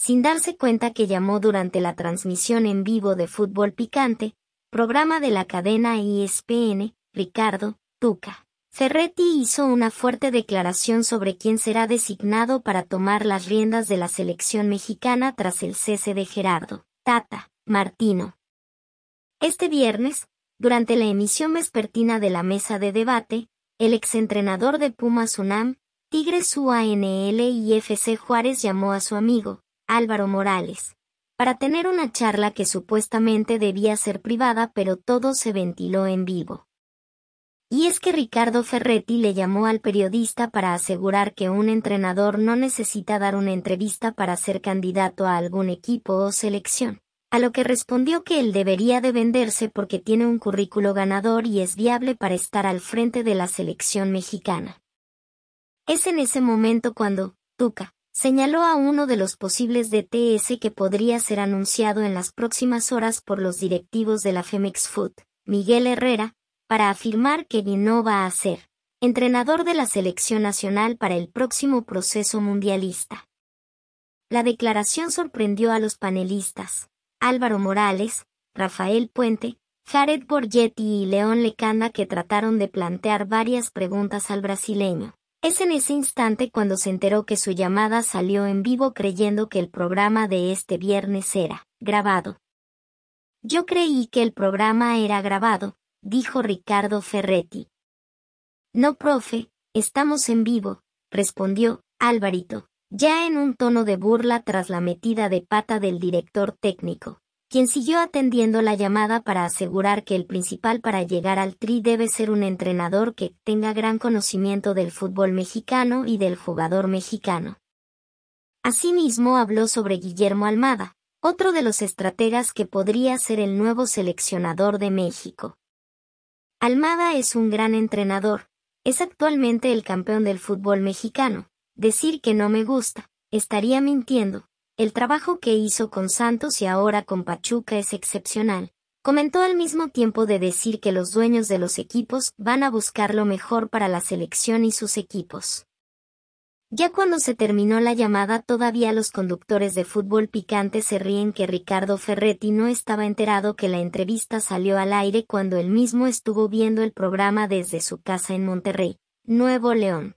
sin darse cuenta que llamó durante la transmisión en vivo de Fútbol Picante, programa de la cadena ESPN, Ricardo, Tuca. Ferretti hizo una fuerte declaración sobre quién será designado para tomar las riendas de la selección mexicana tras el cese de Gerardo, Tata, Martino. Este viernes, durante la emisión vespertina de la mesa de debate, el exentrenador de Pumas UNAM, Tigres UANL y FC Juárez llamó a su amigo, Álvaro Morales, para tener una charla que supuestamente debía ser privada pero todo se ventiló en vivo. Y es que Ricardo Ferretti le llamó al periodista para asegurar que un entrenador no necesita dar una entrevista para ser candidato a algún equipo o selección, a lo que respondió que él debería de venderse porque tiene un currículo ganador y es viable para estar al frente de la selección mexicana. Es en ese momento cuando, Tuca, Señaló a uno de los posibles DTS que podría ser anunciado en las próximas horas por los directivos de la Femex Food, Miguel Herrera, para afirmar que no va a ser entrenador de la selección nacional para el próximo proceso mundialista. La declaración sorprendió a los panelistas, Álvaro Morales, Rafael Puente, Jared Borgetti y León Lecanda que trataron de plantear varias preguntas al brasileño. Es en ese instante cuando se enteró que su llamada salió en vivo creyendo que el programa de este viernes era grabado. Yo creí que el programa era grabado, dijo Ricardo Ferretti. No, profe, estamos en vivo, respondió Alvarito, ya en un tono de burla tras la metida de pata del director técnico quien siguió atendiendo la llamada para asegurar que el principal para llegar al tri debe ser un entrenador que tenga gran conocimiento del fútbol mexicano y del jugador mexicano. Asimismo habló sobre Guillermo Almada, otro de los estrategas que podría ser el nuevo seleccionador de México. Almada es un gran entrenador, es actualmente el campeón del fútbol mexicano. Decir que no me gusta, estaría mintiendo, el trabajo que hizo con Santos y ahora con Pachuca es excepcional. Comentó al mismo tiempo de decir que los dueños de los equipos van a buscar lo mejor para la selección y sus equipos. Ya cuando se terminó la llamada todavía los conductores de fútbol picante se ríen que Ricardo Ferretti no estaba enterado que la entrevista salió al aire cuando él mismo estuvo viendo el programa desde su casa en Monterrey, Nuevo León.